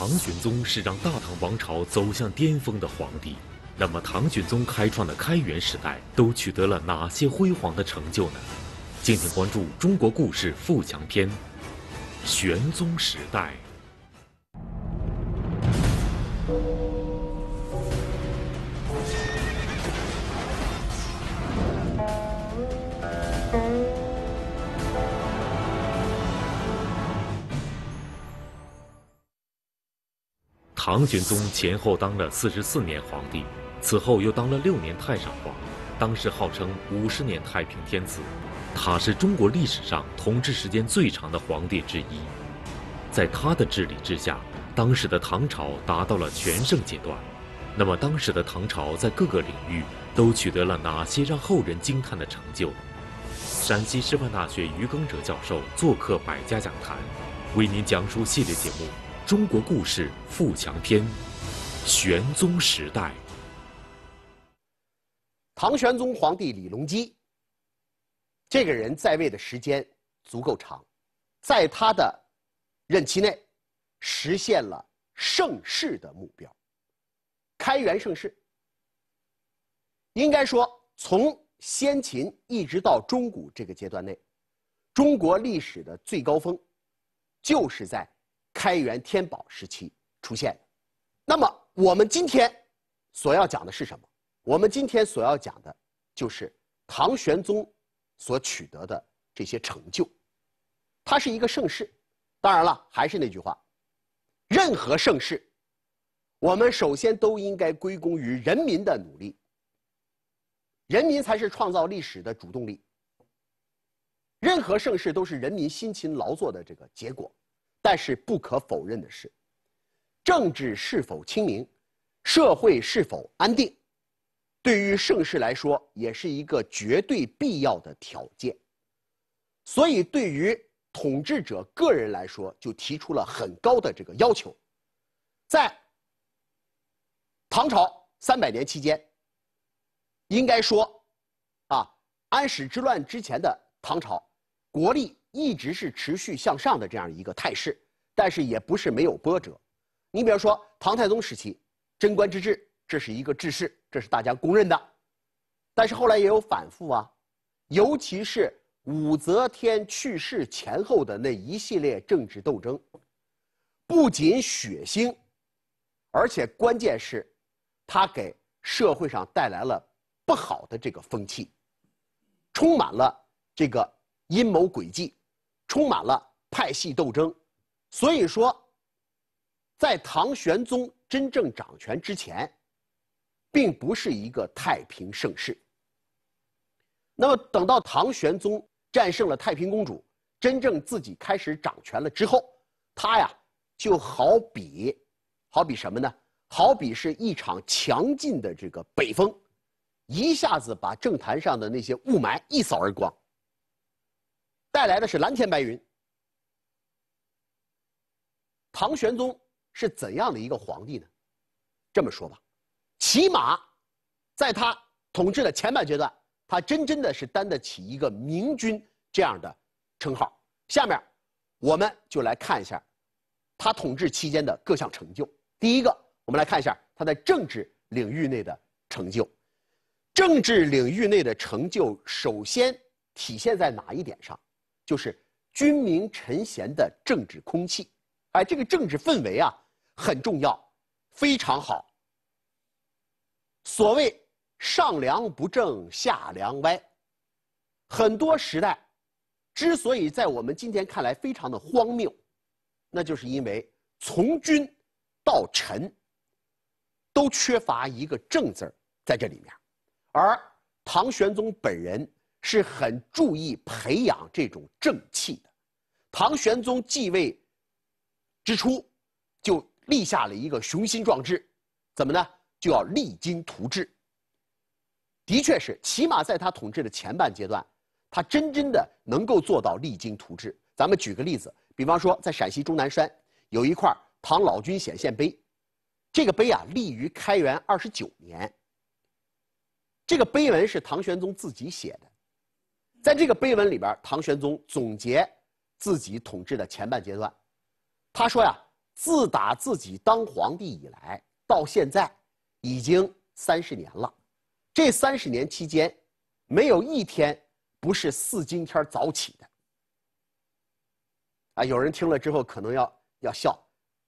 唐玄宗是让大唐王朝走向巅峰的皇帝，那么唐玄宗开创的开元时代都取得了哪些辉煌的成就呢？敬请关注《中国故事·富强篇》，玄宗时代。唐玄宗前后当了四十四年皇帝，此后又当了六年太上皇，当时号称五十年太平天子。他是中国历史上统治时间最长的皇帝之一。在他的治理之下，当时的唐朝达到了全盛阶段。那么，当时的唐朝在各个领域都取得了哪些让后人惊叹的成就？陕西师范大学于耕哲教授做客百家讲坛，为您讲述系列节目。中国故事富强篇，玄宗时代。唐玄宗皇帝李隆基，这个人在位的时间足够长，在他的任期内，实现了盛世的目标，开元盛世。应该说，从先秦一直到中古这个阶段内，中国历史的最高峰，就是在。开元天宝时期出现，那么我们今天所要讲的是什么？我们今天所要讲的，就是唐玄宗所取得的这些成就。它是一个盛世，当然了，还是那句话，任何盛世，我们首先都应该归功于人民的努力，人民才是创造历史的主动力。任何盛世都是人民辛勤劳作的这个结果。但是不可否认的是，政治是否清明，社会是否安定，对于盛世来说也是一个绝对必要的条件。所以，对于统治者个人来说，就提出了很高的这个要求。在唐朝三百年期间，应该说，啊，安史之乱之前的唐朝，国力。一直是持续向上的这样一个态势，但是也不是没有波折。你比如说唐太宗时期，贞观之治，这是一个治世，这是大家公认的。但是后来也有反复啊，尤其是武则天去世前后的那一系列政治斗争，不仅血腥，而且关键是，它给社会上带来了不好的这个风气，充满了这个阴谋诡计。充满了派系斗争，所以说，在唐玄宗真正掌权之前，并不是一个太平盛世。那么，等到唐玄宗战胜了太平公主，真正自己开始掌权了之后，他呀，就好比，好比什么呢？好比是一场强劲的这个北风，一下子把政坛上的那些雾霾一扫而光。带来的是蓝天白云。唐玄宗是怎样的一个皇帝呢？这么说吧，起码，在他统治的前半阶段，他真真的是担得起一个明君这样的称号。下面，我们就来看一下，他统治期间的各项成就。第一个，我们来看一下他在政治领域内的成就。政治领域内的成就首先体现在哪一点上？就是君明臣贤的政治空气，哎，这个政治氛围啊很重要，非常好。所谓“上梁不正下梁歪”，很多时代之所以在我们今天看来非常的荒谬，那就是因为从君到臣都缺乏一个“正”字在这里面，而唐玄宗本人。是很注意培养这种正气的。唐玄宗继位之初，就立下了一个雄心壮志，怎么呢？就要励精图治。的确是，起码在他统治的前半阶段，他真真的能够做到励精图治。咱们举个例子，比方说，在陕西终南山有一块唐老君显现碑，这个碑啊立于开元二十九年，这个碑文是唐玄宗自己写的。在这个碑文里边，唐玄宗总结自己统治的前半阶段，他说呀：“自打自己当皇帝以来，到现在已经三十年了，这三十年期间，没有一天不是四更天早起的。”啊，有人听了之后可能要要笑，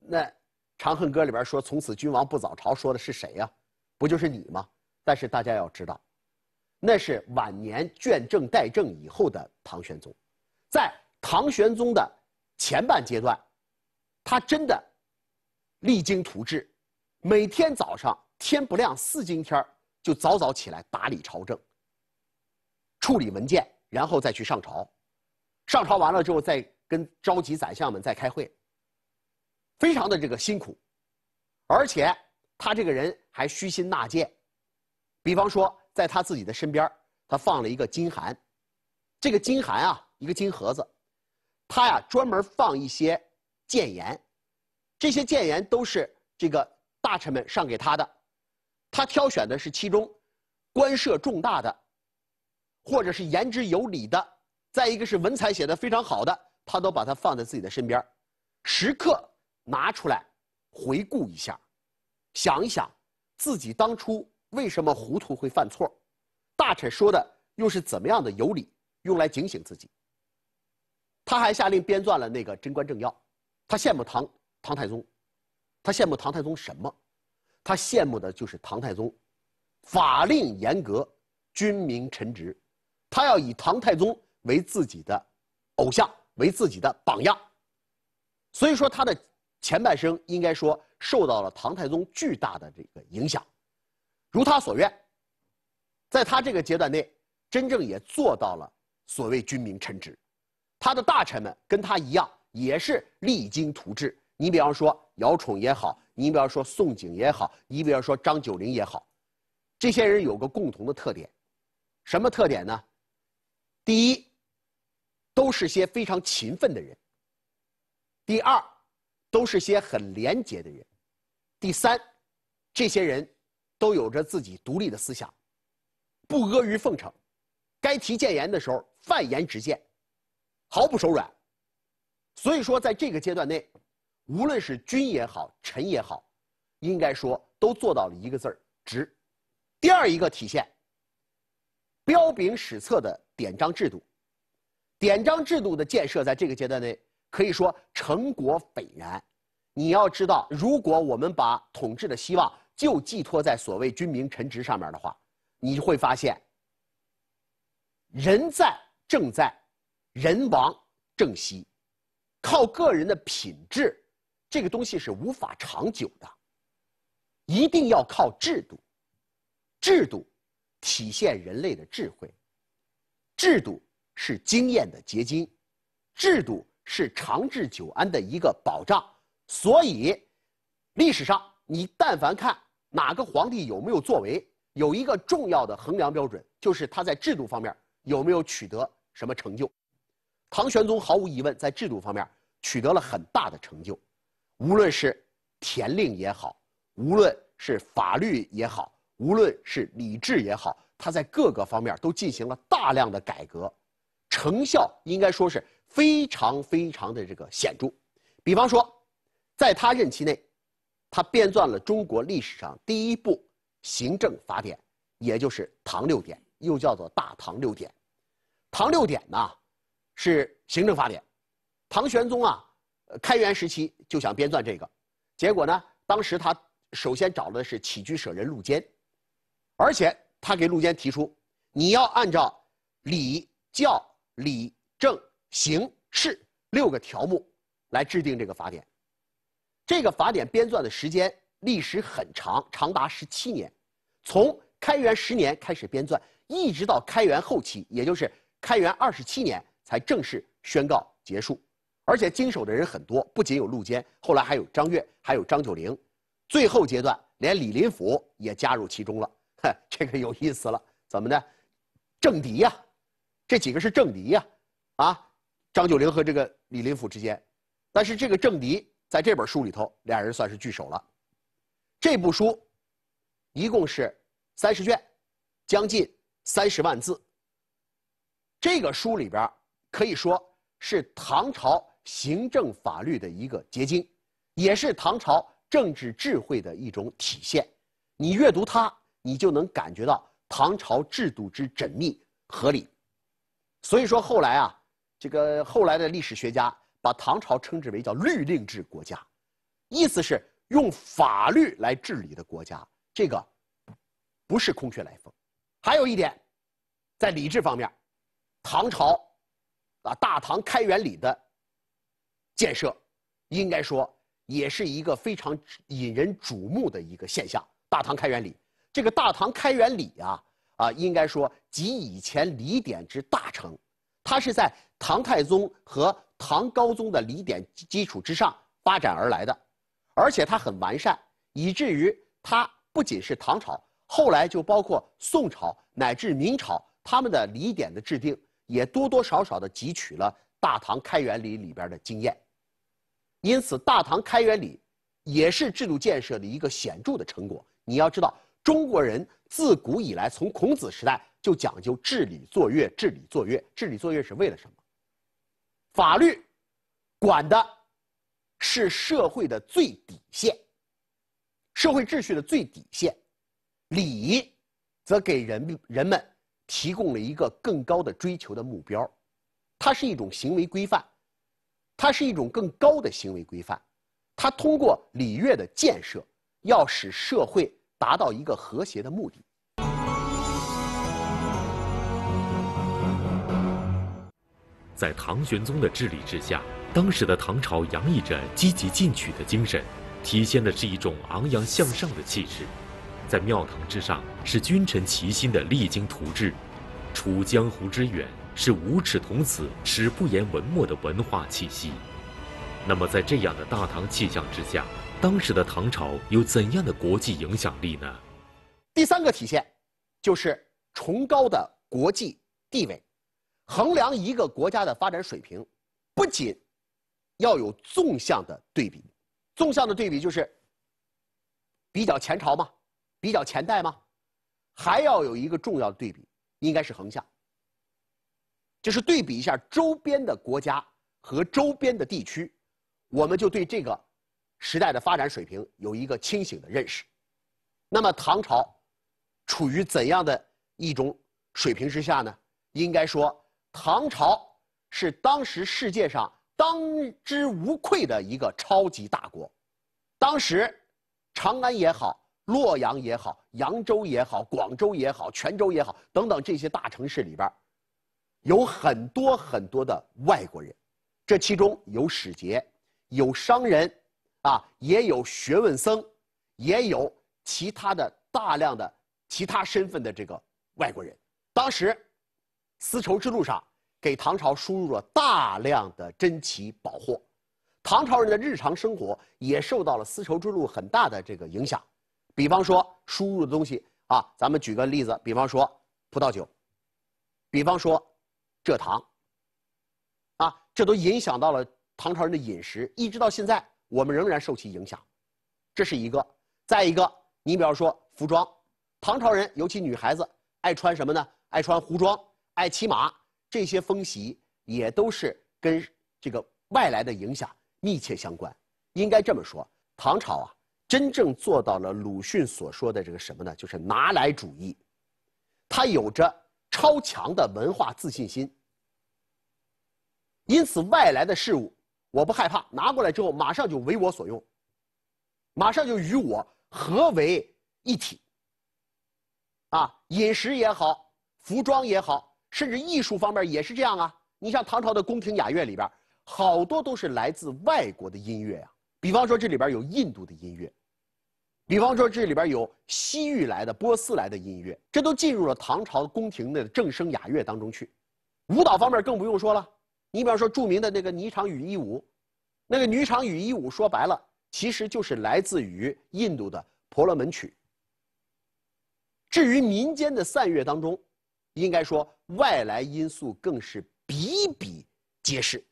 那《长恨歌》里边说“从此君王不早朝”说的是谁呀？不就是你吗？但是大家要知道。那是晚年卷政代政以后的唐玄宗，在唐玄宗的前半阶段，他真的励精图治，每天早上天不亮四更天就早早起来打理朝政，处理文件，然后再去上朝，上朝完了之后再跟召集宰相们再开会，非常的这个辛苦，而且他这个人还虚心纳谏，比方说。在他自己的身边，他放了一个金函，这个金函啊，一个金盒子，他呀专门放一些谏言，这些谏言都是这个大臣们上给他的，他挑选的是其中官涉重大的，或者是言之有理的，再一个是文采写得非常好的，他都把它放在自己的身边，时刻拿出来回顾一下，想一想自己当初。为什么糊涂会犯错？大臣说的又是怎么样的有理，用来警醒自己。他还下令编撰了那个《贞观政要》。他羡慕唐唐太宗，他羡慕唐太宗什么？他羡慕的就是唐太宗，法令严格，君民臣职。他要以唐太宗为自己的偶像，为自己的榜样。所以说，他的前半生应该说受到了唐太宗巨大的这个影响。如他所愿，在他这个阶段内，真正也做到了所谓“君民臣职”。他的大臣们跟他一样，也是励精图治。你比方说姚崇也好，你比方说宋璟也好，你比方说张九龄也好，这些人有个共同的特点，什么特点呢？第一，都是些非常勤奋的人；第二，都是些很廉洁的人；第三，这些人。都有着自己独立的思想，不阿谀奉承，该提谏言的时候，泛言直谏，毫不手软。所以说，在这个阶段内，无论是君也好，臣也好，应该说都做到了一个字儿直。第二一个体现，彪炳史册的典章制度，典章制度的建设在这个阶段内可以说成果斐然。你要知道，如果我们把统治的希望，就寄托在所谓君民臣职上面的话，你会发现，人在政在，人亡政息，靠个人的品质，这个东西是无法长久的。一定要靠制度，制度体现人类的智慧，制度是经验的结晶，制度是长治久安的一个保障。所以，历史上。你但凡看哪个皇帝有没有作为，有一个重要的衡量标准，就是他在制度方面有没有取得什么成就。唐玄宗毫无疑问在制度方面取得了很大的成就，无论是田令也好，无论是法律也好，无论是礼制也好，他在各个方面都进行了大量的改革，成效应该说是非常非常的这个显著。比方说，在他任期内。他编撰了中国历史上第一部行政法典，也就是《唐六典》，又叫做《大唐六典》。《唐六典》呢，是行政法典。唐玄宗啊，开元时期就想编撰这个，结果呢，当时他首先找的是起居舍人陆坚，而且他给陆坚提出，你要按照礼、教、礼、政、刑、事六个条目来制定这个法典。这个法典编撰的时间历史很长，长达十七年，从开元十年开始编撰，一直到开元后期，也就是开元二十七年才正式宣告结束。而且经手的人很多，不仅有陆坚，后来还有张悦，还有张九龄，最后阶段连李林甫也加入其中了。哼，这个有意思了，怎么呢？政敌呀，这几个是政敌呀，啊，张九龄和这个李林甫之间，但是这个政敌。在这本书里头，俩人算是聚首了。这部书一共是三十卷，将近三十万字。这个书里边可以说是唐朝行政法律的一个结晶，也是唐朝政治智慧的一种体现。你阅读它，你就能感觉到唐朝制度之缜密合理。所以说后来啊，这个后来的历史学家。把唐朝称之为叫律令制国家，意思是用法律来治理的国家，这个不是空穴来风。还有一点，在礼制方面，唐朝啊，大唐开元礼的建设，应该说也是一个非常引人瞩目的一个现象。大唐开元礼，这个大唐开元礼啊啊，应该说集以前礼典之大成。它是在唐太宗和唐高宗的礼典基础之上发展而来的，而且它很完善，以至于它不仅是唐朝，后来就包括宋朝乃至明朝，他们的礼典的制定也多多少少的汲取了大唐开元礼里边的经验。因此，大唐开元礼也是制度建设的一个显著的成果。你要知道，中国人自古以来从孔子时代。就讲究治理作乐，治理作乐，治理作乐是为了什么？法律管的是社会的最底线，社会秩序的最底线，礼则给人人们提供了一个更高的追求的目标，它是一种行为规范，它是一种更高的行为规范，它通过礼乐的建设，要使社会达到一个和谐的目的。在唐玄宗的治理之下，当时的唐朝洋溢着积极进取的精神，体现的是一种昂扬向上的气势。在庙堂之上，是君臣齐心的励精图治；处江湖之远，是无耻童子、耻不言文墨的文化气息。那么，在这样的大唐气象之下，当时的唐朝有怎样的国际影响力呢？第三个体现，就是崇高的国际地位。衡量一个国家的发展水平，不仅要有纵向的对比，纵向的对比就是比较前朝嘛，比较前代嘛，还要有一个重要的对比，应该是横向，就是对比一下周边的国家和周边的地区，我们就对这个时代的发展水平有一个清醒的认识。那么唐朝处于怎样的一种水平之下呢？应该说。唐朝是当时世界上当之无愧的一个超级大国。当时，长安也好，洛阳也好，扬州也好，广州也好，泉州也好，等等这些大城市里边，有很多很多的外国人。这其中有使节，有商人，啊，也有学问僧，也有其他的大量的其他身份的这个外国人。当时。丝绸之路上，给唐朝输入了大量的珍奇宝货，唐朝人的日常生活也受到了丝绸之路很大的这个影响。比方说，输入的东西啊，咱们举个例子，比方说葡萄酒，比方说蔗糖，啊，这都影响到了唐朝人的饮食，一直到现在我们仍然受其影响。这是一个。再一个，你比方说服装，唐朝人尤其女孩子爱穿什么呢？爱穿胡装。在骑马这些风习也都是跟这个外来的影响密切相关。应该这么说，唐朝啊，真正做到了鲁迅所说的这个什么呢？就是拿来主义，他有着超强的文化自信心。因此，外来的事物我不害怕，拿过来之后马上就为我所用，马上就与我合为一体。啊，饮食也好，服装也好。甚至艺术方面也是这样啊！你像唐朝的宫廷雅乐里边，好多都是来自外国的音乐啊。比方说这里边有印度的音乐，比方说这里边有西域来的、波斯来的音乐，这都进入了唐朝宫廷的正声雅乐当中去。舞蹈方面更不用说了，你比方说著名的那个霓裳羽衣舞，那个霓裳羽衣舞说白了，其实就是来自于印度的婆罗门曲。至于民间的散乐当中，应该说。外来因素更是比比皆是，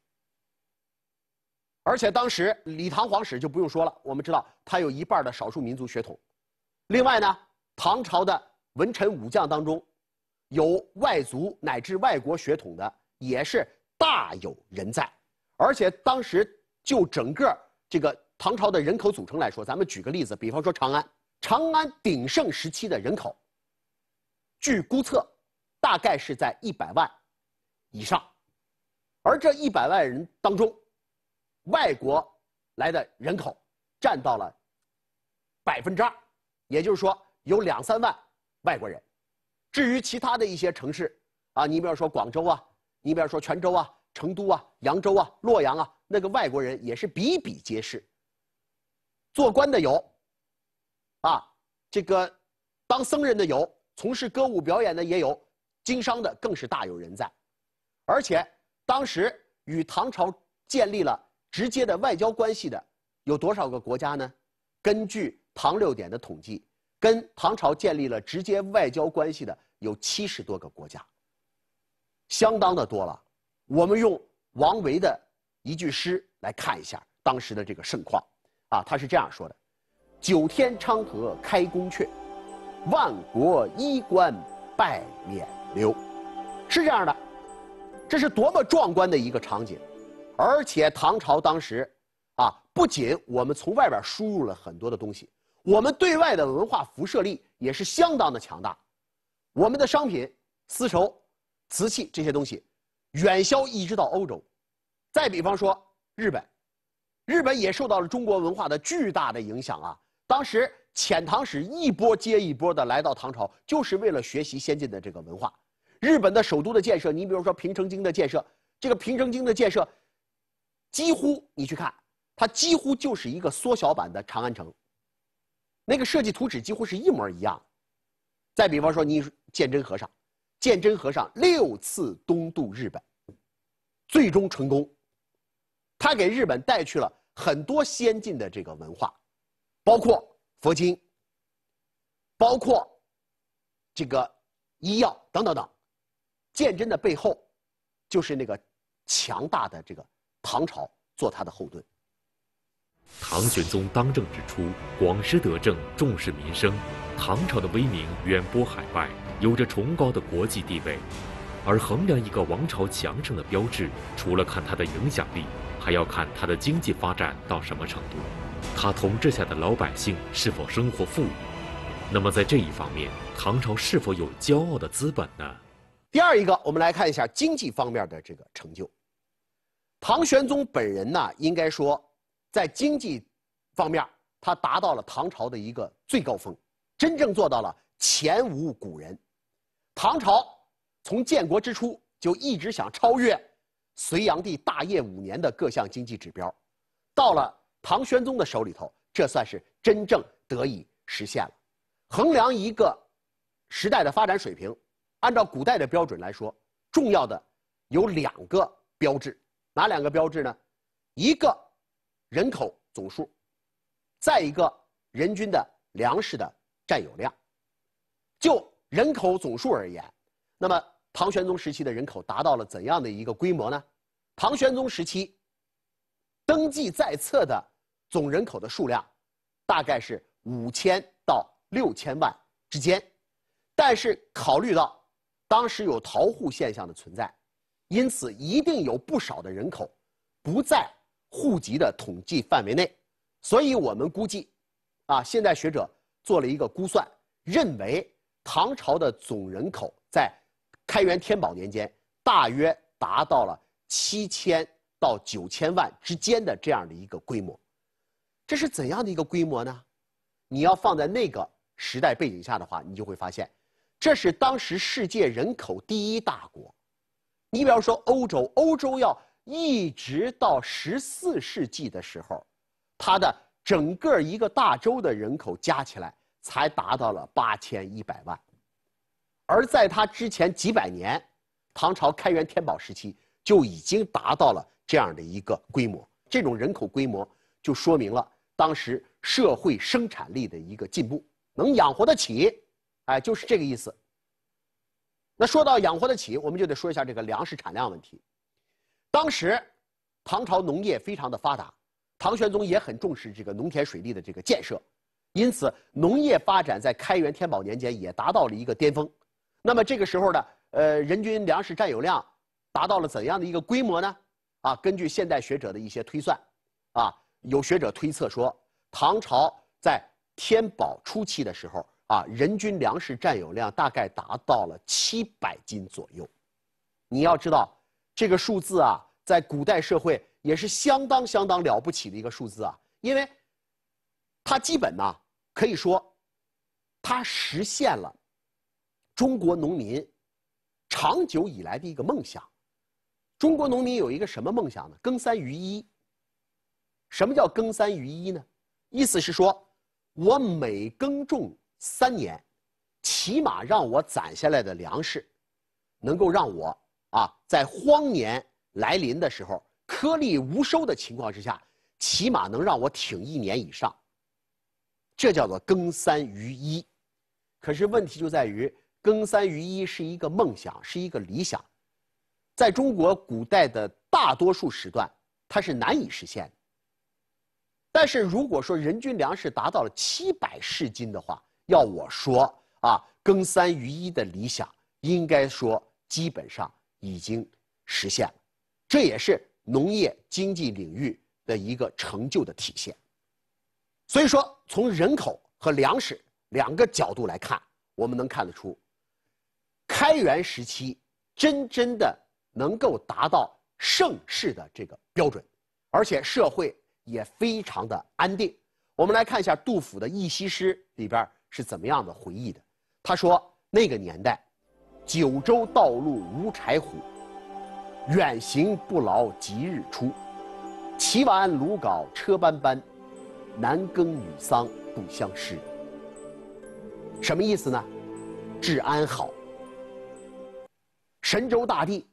而且当时李唐皇室就不用说了，我们知道他有一半的少数民族血统，另外呢，唐朝的文臣武将当中，有外族乃至外国血统的也是大有人在，而且当时就整个这个唐朝的人口组成来说，咱们举个例子，比方说长安，长安鼎盛时期的人口，据估测。大概是在一百万以上，而这一百万人当中，外国来的人口占到了百分之二，也就是说有两三万外国人。至于其他的一些城市，啊，你比方说广州啊，你比方说泉州啊、成都啊、扬州啊、洛阳啊，那个外国人也是比比皆是。做官的有，啊，这个当僧人的有，从事歌舞表演的也有。经商的更是大有人在，而且当时与唐朝建立了直接的外交关系的有多少个国家呢？根据《唐六典》的统计，跟唐朝建立了直接外交关系的有七十多个国家，相当的多了。我们用王维的一句诗来看一下当时的这个盛况，啊，他是这样说的：“九天昌河开宫阙，万国衣冠拜冕。”流，是这样的，这是多么壮观的一个场景！而且唐朝当时，啊，不仅我们从外边输入了很多的东西，我们对外的文化辐射力也是相当的强大。我们的商品，丝绸、瓷器这些东西，远销一直到欧洲。再比方说日本，日本也受到了中国文化的巨大的影响啊。当时。遣唐使一波接一波的来到唐朝，就是为了学习先进的这个文化。日本的首都的建设，你比如说平城京的建设，这个平城京的建设，几乎你去看，它几乎就是一个缩小版的长安城。那个设计图纸几乎是一模一样。再比方说，你鉴真和尚，鉴真和尚六次东渡日本，最终成功。他给日本带去了很多先进的这个文化，包括。佛经，包括这个医药等等等，鉴真的背后就是那个强大的这个唐朝做他的后盾。唐玄宗当政之初，广施德政，重视民生，唐朝的威名远播海外，有着崇高的国际地位。而衡量一个王朝强盛的标志，除了看它的影响力，还要看它的经济发展到什么程度。他统治下的老百姓是否生活富裕？那么在这一方面，唐朝是否有骄傲的资本呢？第二一个，我们来看一下经济方面的这个成就。唐玄宗本人呢，应该说，在经济方面，他达到了唐朝的一个最高峰，真正做到了前无古人。唐朝从建国之初就一直想超越隋炀帝大业五年的各项经济指标，到了。唐玄宗的手里头，这算是真正得以实现了。衡量一个时代的发展水平，按照古代的标准来说，重要的有两个标志，哪两个标志呢？一个人口总数，再一个人均的粮食的占有量。就人口总数而言，那么唐玄宗时期的人口达到了怎样的一个规模呢？唐玄宗时期登记在册的总人口的数量，大概是五千到六千万之间，但是考虑到当时有逃户现象的存在，因此一定有不少的人口不在户籍的统计范围内，所以我们估计，啊，现在学者做了一个估算，认为唐朝的总人口在开元天宝年间大约达到了七千到九千万之间的这样的一个规模。这是怎样的一个规模呢？你要放在那个时代背景下的话，你就会发现，这是当时世界人口第一大国。你比方说欧洲，欧洲要一直到十四世纪的时候，它的整个一个大洲的人口加起来才达到了八千一百万，而在它之前几百年，唐朝开元天宝时期就已经达到了这样的一个规模。这种人口规模就说明了。当时社会生产力的一个进步，能养活得起，哎，就是这个意思。那说到养活得起，我们就得说一下这个粮食产量问题。当时，唐朝农业非常的发达，唐玄宗也很重视这个农田水利的这个建设，因此农业发展在开元天宝年间也达到了一个巅峰。那么这个时候呢，呃，人均粮食占有量达到了怎样的一个规模呢？啊，根据现代学者的一些推算，啊。有学者推测说，唐朝在天宝初期的时候啊，人均粮食占有量大概达到了七百斤左右。你要知道，这个数字啊，在古代社会也是相当相当了不起的一个数字啊，因为，它基本呢可以说，它实现了中国农民长久以来的一个梦想。中国农民有一个什么梦想呢？耕三余一。什么叫耕三余一呢？意思是说，我每耕种三年，起码让我攒下来的粮食，能够让我啊，在荒年来临的时候颗粒无收的情况之下，起码能让我挺一年以上。这叫做耕三余一。可是问题就在于，耕三余一是一个梦想，是一个理想，在中国古代的大多数时段，它是难以实现的。但是如果说人均粮食达到了七百市斤的话，要我说啊，耕三余一的理想，应该说基本上已经实现了，这也是农业经济领域的一个成就的体现。所以说，从人口和粮食两个角度来看，我们能看得出，开元时期真真的能够达到盛世的这个标准，而且社会。也非常的安定。我们来看一下杜甫的忆昔诗里边是怎么样的回忆的。他说：“那个年代，九州道路无豺虎，远行不劳即日出，骑完鲁皋车班班，男耕女桑不相失。”什么意思呢？治安好，神州大地，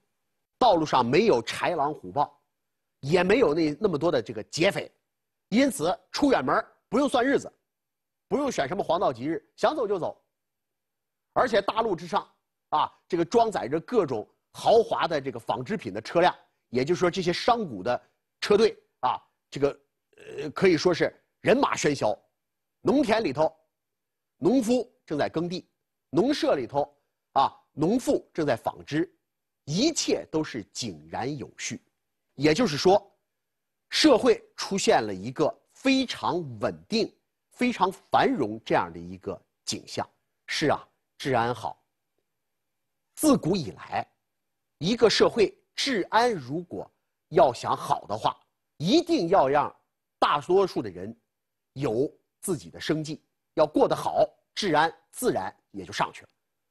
道路上没有豺狼虎豹。也没有那那么多的这个劫匪，因此出远门不用算日子，不用选什么黄道吉日，想走就走。而且大陆之上，啊，这个装载着各种豪华的这个纺织品的车辆，也就是说这些商贾的车队啊，这个，呃，可以说是人马喧嚣。农田里头，农夫正在耕地，农舍里头，啊，农妇正在纺织，一切都是井然有序。也就是说，社会出现了一个非常稳定、非常繁荣这样的一个景象。是啊，治安好。自古以来，一个社会治安如果要想好的话，一定要让大多数的人有自己的生计，要过得好，治安自然也就上去了。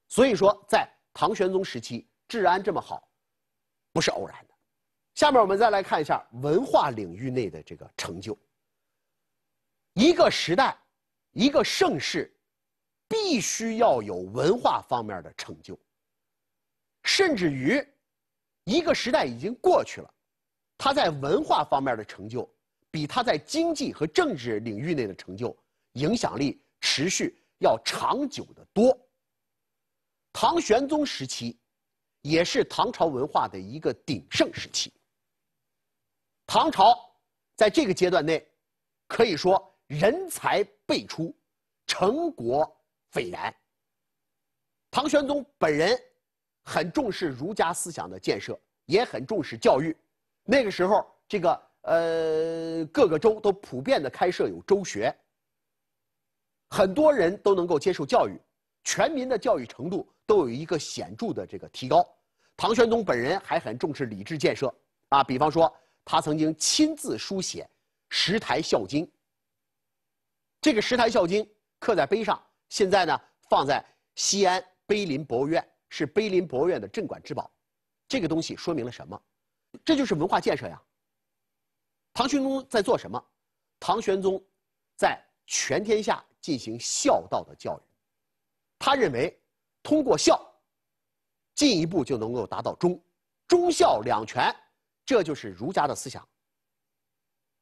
所以说，在唐玄宗时期，治安这么好，不是偶然的。下面我们再来看一下文化领域内的这个成就。一个时代，一个盛世，必须要有文化方面的成就。甚至于，一个时代已经过去了，他在文化方面的成就，比他在经济和政治领域内的成就影响力持续要长久得多。唐玄宗时期，也是唐朝文化的一个鼎盛时期。唐朝在这个阶段内，可以说人才辈出，成果斐然。唐玄宗本人很重视儒家思想的建设，也很重视教育。那个时候，这个呃各个州都普遍的开设有州学，很多人都能够接受教育，全民的教育程度都有一个显著的这个提高。唐玄宗本人还很重视礼制建设啊，比方说。他曾经亲自书写《石台孝经》，这个《石台孝经》刻在碑上，现在呢放在西安碑林博物院，是碑林博物院的镇馆之宝。这个东西说明了什么？这就是文化建设呀。唐玄宗在做什么？唐玄宗在全天下进行孝道的教育。他认为，通过孝，进一步就能够达到忠，忠孝两全。这就是儒家的思想，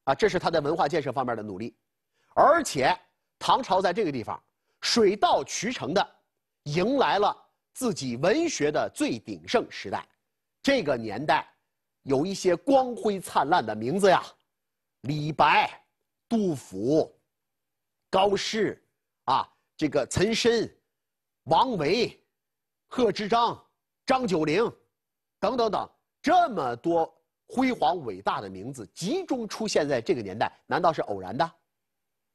啊，这是他在文化建设方面的努力，而且唐朝在这个地方水到渠成的迎来了自己文学的最鼎盛时代。这个年代有一些光辉灿烂的名字呀，李白、杜甫、高适啊，这个岑参、王维、贺知章、张九龄等等等这么多。辉煌伟大的名字集中出现在这个年代，难道是偶然的？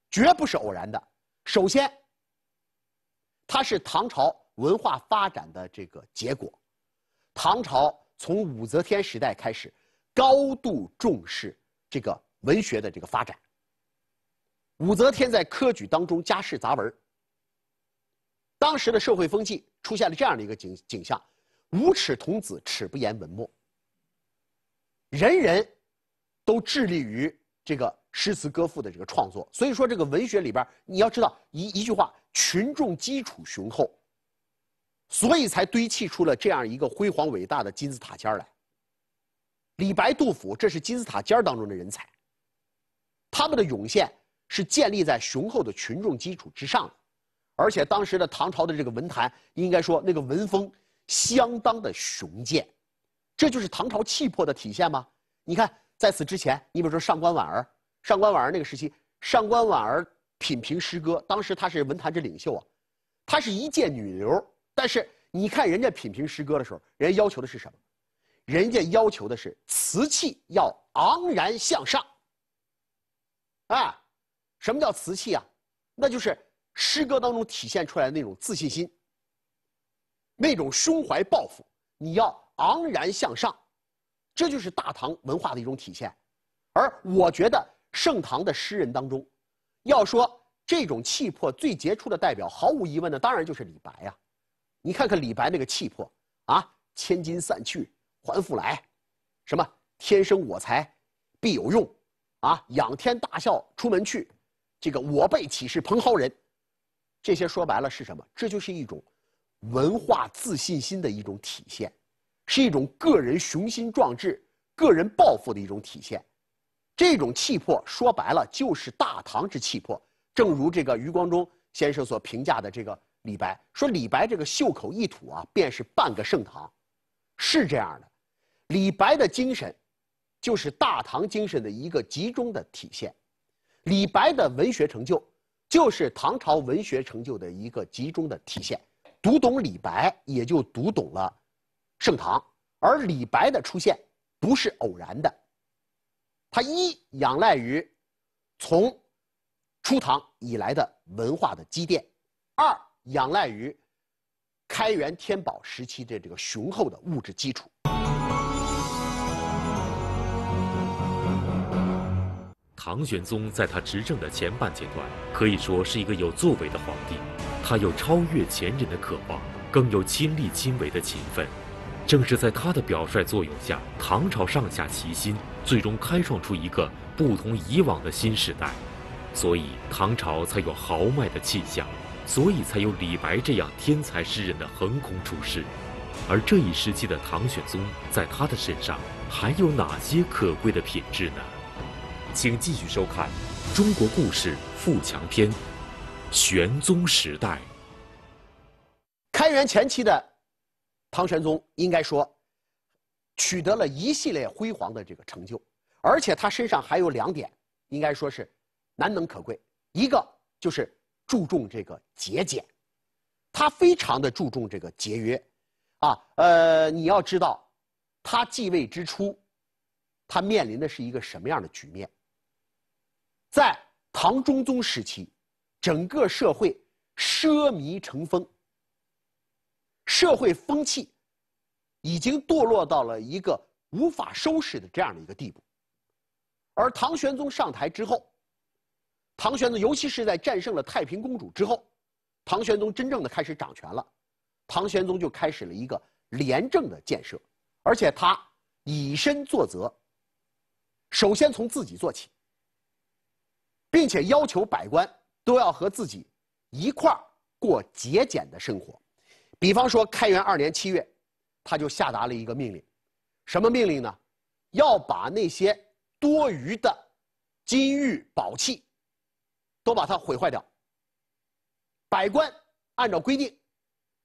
绝不是偶然的。首先，它是唐朝文化发展的这个结果。唐朝从武则天时代开始，高度重视这个文学的这个发展。武则天在科举当中加试杂文。当时的社会风气出现了这样的一个景景象：无耻童子，耻不言文墨。人人，都致力于这个诗词歌赋的这个创作，所以说这个文学里边，你要知道一一句话，群众基础雄厚，所以才堆砌出了这样一个辉煌伟大的金字塔尖来。李白、杜甫，这是金字塔尖当中的人才。他们的涌现是建立在雄厚的群众基础之上的，而且当时的唐朝的这个文坛，应该说那个文风相当的雄健。这就是唐朝气魄的体现吗？你看，在此之前，你比如说上官婉儿，上官婉儿那个时期，上官婉儿品评诗歌，当时她是文坛之领袖啊，她是一介女流，但是你看人家品评诗歌的时候，人家要求的是什么？人家要求的是瓷器要昂然向上。哎，什么叫瓷器啊？那就是诗歌当中体现出来的那种自信心，那种胸怀抱负，你要。昂然向上，这就是大唐文化的一种体现。而我觉得盛唐的诗人当中，要说这种气魄最杰出的代表，毫无疑问的当然就是李白呀。你看看李白那个气魄啊，“千金散去还复来”，什么“天生我材必有用”，啊，“仰天大笑出门去”，这个“我辈岂是蓬蒿人”，这些说白了是什么？这就是一种文化自信心的一种体现。是一种个人雄心壮志、个人抱负的一种体现，这种气魄说白了就是大唐之气魄。正如这个余光中先生所评价的，这个李白说：“李白这个袖口一吐啊，便是半个盛唐。”是这样的，李白的精神，就是大唐精神的一个集中的体现；李白的文学成就，就是唐朝文学成就的一个集中的体现。读懂李白，也就读懂了。盛唐，而李白的出现不是偶然的，他一仰赖于从初唐以来的文化的积淀，二仰赖于开元天宝时期的这个雄厚的物质基础。唐玄宗在他执政的前半阶段，可以说是一个有作为的皇帝，他有超越前人的渴望，更有亲力亲为的勤奋。正是在他的表率作用下，唐朝上下齐心，最终开创出一个不同以往的新时代，所以唐朝才有豪迈的气象，所以才有李白这样天才诗人的横空出世。而这一时期的唐玄宗，在他的身上还有哪些可贵的品质呢？请继续收看《中国故事·富强篇》，玄宗时代。开元前期的。唐玄宗应该说，取得了一系列辉煌的这个成就，而且他身上还有两点应该说是难能可贵，一个就是注重这个节俭，他非常的注重这个节约，啊，呃，你要知道，他继位之初，他面临的是一个什么样的局面？在唐中宗时期，整个社会奢靡成风。社会风气已经堕落到了一个无法收拾的这样的一个地步，而唐玄宗上台之后，唐玄宗尤其是在战胜了太平公主之后，唐玄宗真正的开始掌权了，唐玄宗就开始了一个廉政的建设，而且他以身作则，首先从自己做起，并且要求百官都要和自己一块儿过节俭的生活。比方说，开元二年七月，他就下达了一个命令，什么命令呢？要把那些多余的金玉宝器都把它毁坏掉。百官按照规定，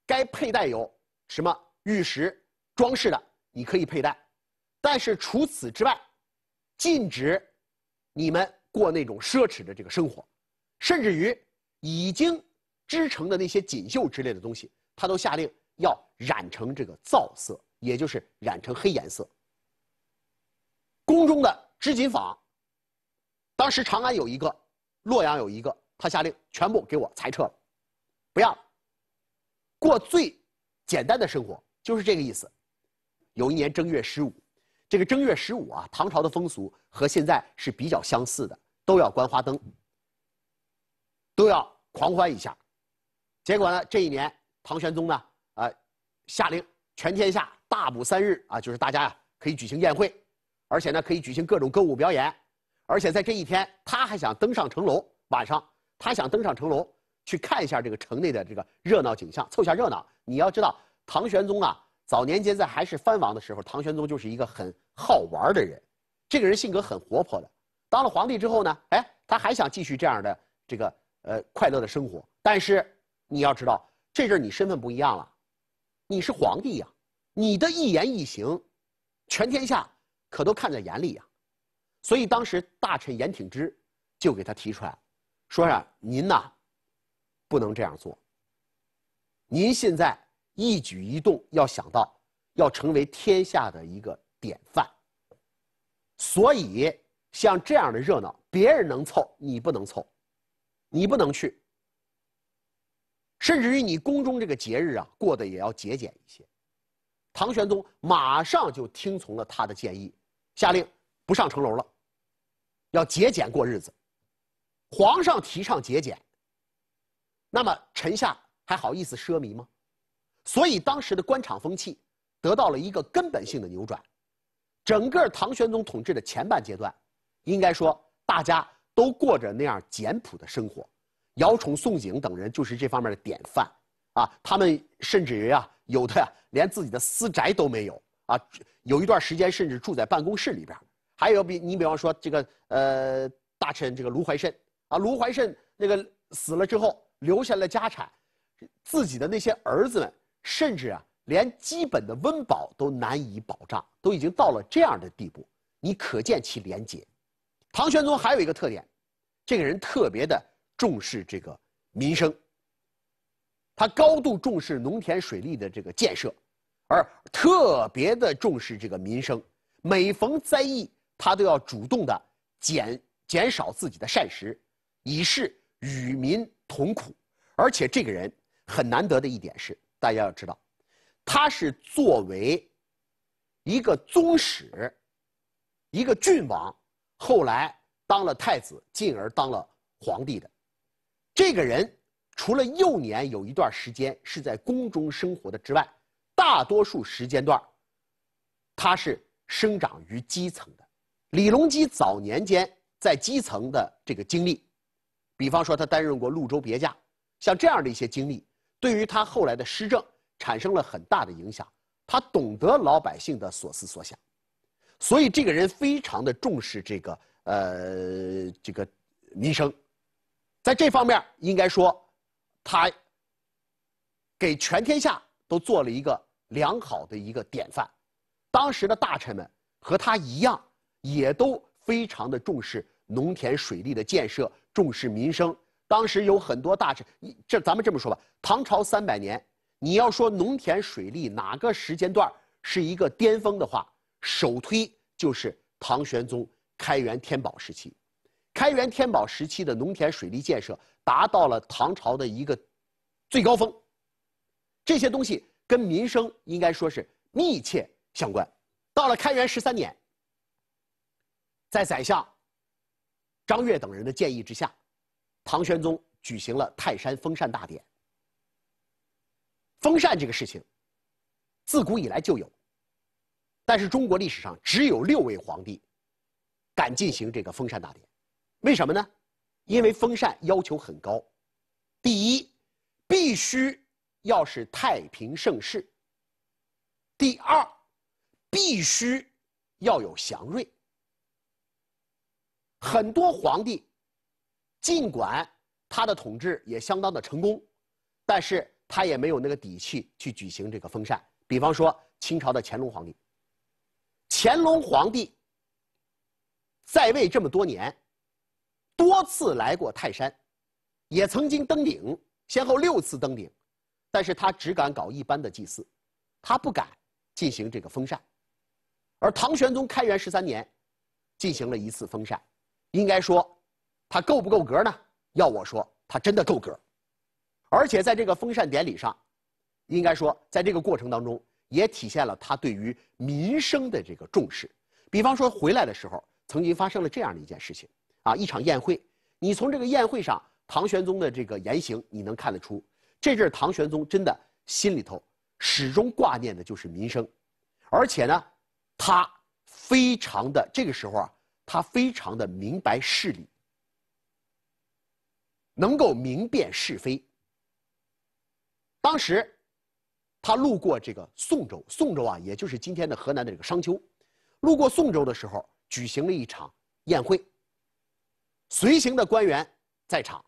该佩戴有什么玉石装饰的，你可以佩戴，但是除此之外，禁止你们过那种奢侈的这个生活，甚至于已经织成的那些锦绣之类的东西。他都下令要染成这个皂色，也就是染成黑颜色。宫中的织锦坊，当时长安有一个，洛阳有一个，他下令全部给我裁撤了，不要。过最简单的生活，就是这个意思。有一年正月十五，这个正月十五啊，唐朝的风俗和现在是比较相似的，都要观花灯，都要狂欢一下。结果呢，这一年。唐玄宗呢，啊，下令全天下大补三日啊，就是大家呀可以举行宴会，而且呢可以举行各种歌舞表演，而且在这一天他还想登上城楼，晚上他想登上城楼去看一下这个城内的这个热闹景象，凑下热闹。你要知道，唐玄宗啊早年间在还是藩王的时候，唐玄宗就是一个很好玩的人，这个人性格很活泼的。当了皇帝之后呢，哎，他还想继续这样的这个呃快乐的生活，但是你要知道。这阵你身份不一样了，你是皇帝呀，你的一言一行，全天下可都看在眼里呀，所以当时大臣严挺之就给他提出来说呀：“您呐，不能这样做。您现在一举一动要想到，要成为天下的一个典范。所以像这样的热闹，别人能凑，你不能凑，你不能去。”甚至于你宫中这个节日啊，过得也要节俭一些。唐玄宗马上就听从了他的建议，下令不上城楼了，要节俭过日子。皇上提倡节俭，那么臣下还好意思奢靡吗？所以当时的官场风气得到了一个根本性的扭转。整个唐玄宗统治的前半阶段，应该说大家都过着那样简朴的生活。姚崇、宋璟等人就是这方面的典范，啊，他们甚至于啊，有的呀，连自己的私宅都没有啊，有一段时间甚至住在办公室里边。还有比你比方说这个呃，大臣这个卢怀慎啊，卢怀慎那个死了之后留下了家产，自己的那些儿子们甚至啊，连基本的温饱都难以保障，都已经到了这样的地步，你可见其廉洁。唐玄宗还有一个特点，这个人特别的。重视这个民生，他高度重视农田水利的这个建设，而特别的重视这个民生。每逢灾疫，他都要主动的减减少自己的膳食，以示与民同苦。而且，这个人很难得的一点是，大家要知道，他是作为一个宗室，一个郡王，后来当了太子，进而当了皇帝的。这个人除了幼年有一段时间是在宫中生活的之外，大多数时间段他是生长于基层的。李隆基早年间在基层的这个经历，比方说他担任过潞州别驾，像这样的一些经历，对于他后来的施政产生了很大的影响。他懂得老百姓的所思所想，所以这个人非常的重视这个呃这个民生。在这方面，应该说，他给全天下都做了一个良好的一个典范。当时的大臣们和他一样，也都非常的重视农田水利的建设，重视民生。当时有很多大臣，这咱们这么说吧，唐朝三百年，你要说农田水利哪个时间段是一个巅峰的话，首推就是唐玄宗开元天宝时期。开元天宝时期的农田水利建设达到了唐朝的一个最高峰，这些东西跟民生应该说是密切相关。到了开元十三年，在宰相张悦等人的建议之下，唐玄宗举行了泰山封禅大典。封禅这个事情，自古以来就有，但是中国历史上只有六位皇帝敢进行这个封禅大典。为什么呢？因为封禅要求很高，第一，必须要是太平盛世；第二，必须要有祥瑞。很多皇帝，尽管他的统治也相当的成功，但是他也没有那个底气去举行这个封禅。比方说清朝的乾隆皇帝，乾隆皇帝在位这么多年。多次来过泰山，也曾经登顶，先后六次登顶，但是他只敢搞一般的祭祀，他不敢进行这个封禅。而唐玄宗开元十三年，进行了一次封禅，应该说，他够不够格呢？要我说，他真的够格。而且在这个封禅典礼上，应该说，在这个过程当中也体现了他对于民生的这个重视。比方说，回来的时候曾经发生了这样的一件事情。啊，一场宴会，你从这个宴会上，唐玄宗的这个言行，你能看得出，这阵唐玄宗真的心里头始终挂念的就是民生，而且呢，他非常的这个时候啊，他非常的明白事理，能够明辨是非。当时，他路过这个宋州，宋州啊，也就是今天的河南的这个商丘，路过宋州的时候，举行了一场宴会。随行的官员在场，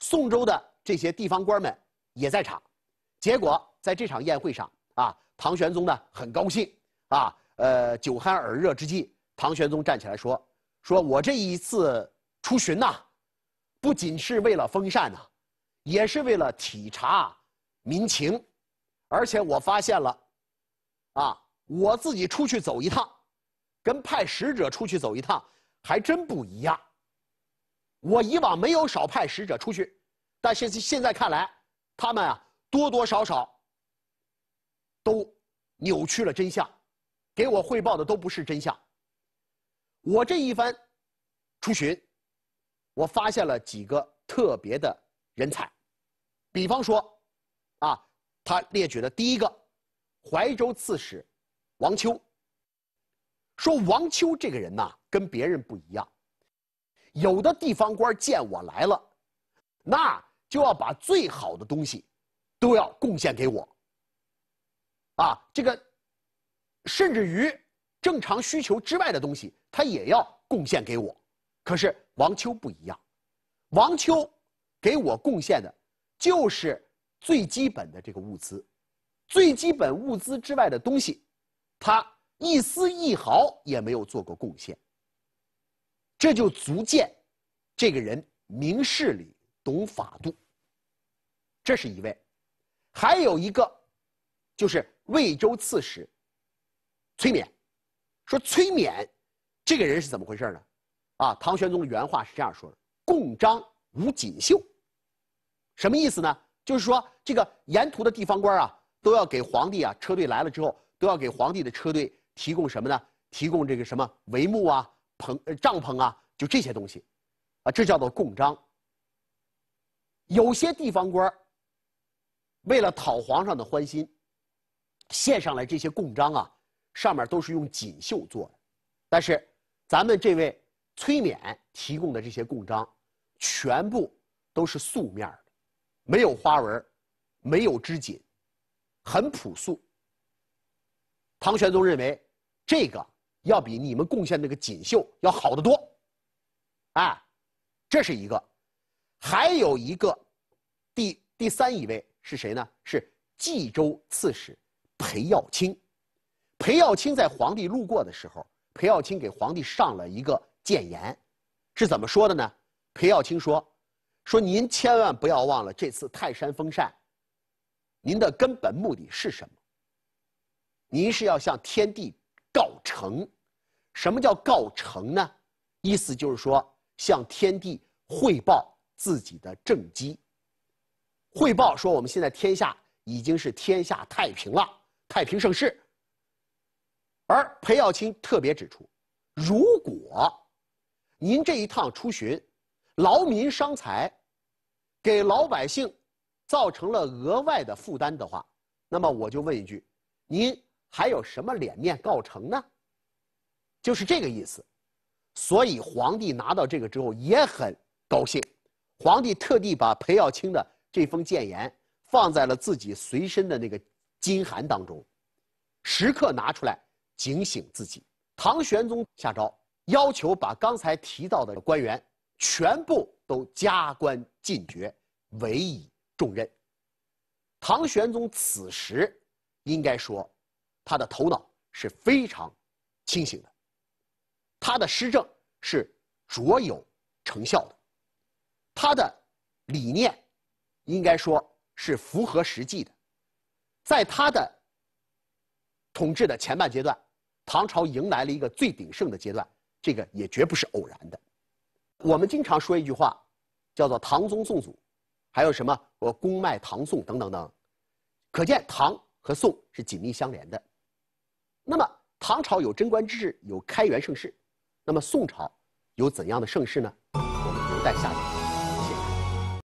宋州的这些地方官们也在场。结果在这场宴会上啊，唐玄宗呢很高兴啊，呃，酒酣耳热之际，唐玄宗站起来说：“说我这一次出巡呐，不仅是为了封禅呐，也是为了体察民情，而且我发现了，啊，我自己出去走一趟，跟派使者出去走一趟还真不一样。”我以往没有少派使者出去，但现现在看来，他们啊多多少少都扭曲了真相，给我汇报的都不是真相。我这一番出巡，我发现了几个特别的人才，比方说，啊，他列举的第一个，怀州刺史王秋。说王秋这个人呐，跟别人不一样。有的地方官见我来了，那就要把最好的东西，都要贡献给我。啊，这个，甚至于正常需求之外的东西，他也要贡献给我。可是王秋不一样，王秋给我贡献的，就是最基本的这个物资，最基本物资之外的东西，他一丝一毫也没有做过贡献。这就足见，这个人明事理、懂法度。这是一位，还有一个，就是魏州刺史崔冕。说崔冕这个人是怎么回事呢？啊，唐玄宗的原话是这样说的：“共章无锦绣。”什么意思呢？就是说这个沿途的地方官啊，都要给皇帝啊车队来了之后，都要给皇帝的车队提供什么呢？提供这个什么帷幕啊。篷呃帐篷啊，就这些东西，啊，这叫做供章。有些地方官为了讨皇上的欢心，献上来这些供章啊，上面都是用锦绣做的。但是咱们这位崔冕提供的这些供章，全部都是素面的，没有花纹，没有织锦，很朴素。唐玄宗认为这个。要比你们贡献那个锦绣要好得多，啊，这是一个，还有一个，第第三一位是谁呢？是冀州刺史裴耀清。裴耀清在皇帝路过的时候，裴耀清给皇帝上了一个谏言，是怎么说的呢？裴耀清说：“说您千万不要忘了这次泰山封禅，您的根本目的是什么？您是要向天地。”告成，什么叫告成呢？意思就是说，向天地汇报自己的政绩，汇报说我们现在天下已经是天下太平了，太平盛世。而裴耀清特别指出，如果您这一趟出巡，劳民伤财，给老百姓造成了额外的负担的话，那么我就问一句，您？还有什么脸面告成呢？就是这个意思，所以皇帝拿到这个之后也很高兴，皇帝特地把裴耀卿的这封谏言放在了自己随身的那个金函当中，时刻拿出来警醒自己。唐玄宗下诏要求把刚才提到的官员全部都加官进爵，委以重任。唐玄宗此时应该说。他的头脑是非常清醒的，他的施政是卓有成效的，他的理念应该说是符合实际的，在他的统治的前半阶段，唐朝迎来了一个最鼎盛的阶段，这个也绝不是偶然的。我们经常说一句话，叫做“唐宗宋祖”，还有什么“我公脉唐宋”等等等，可见唐和宋是紧密相连的。那么，唐朝有贞观之治，有开元盛世，那么宋朝有怎样的盛世呢？我们留待下集。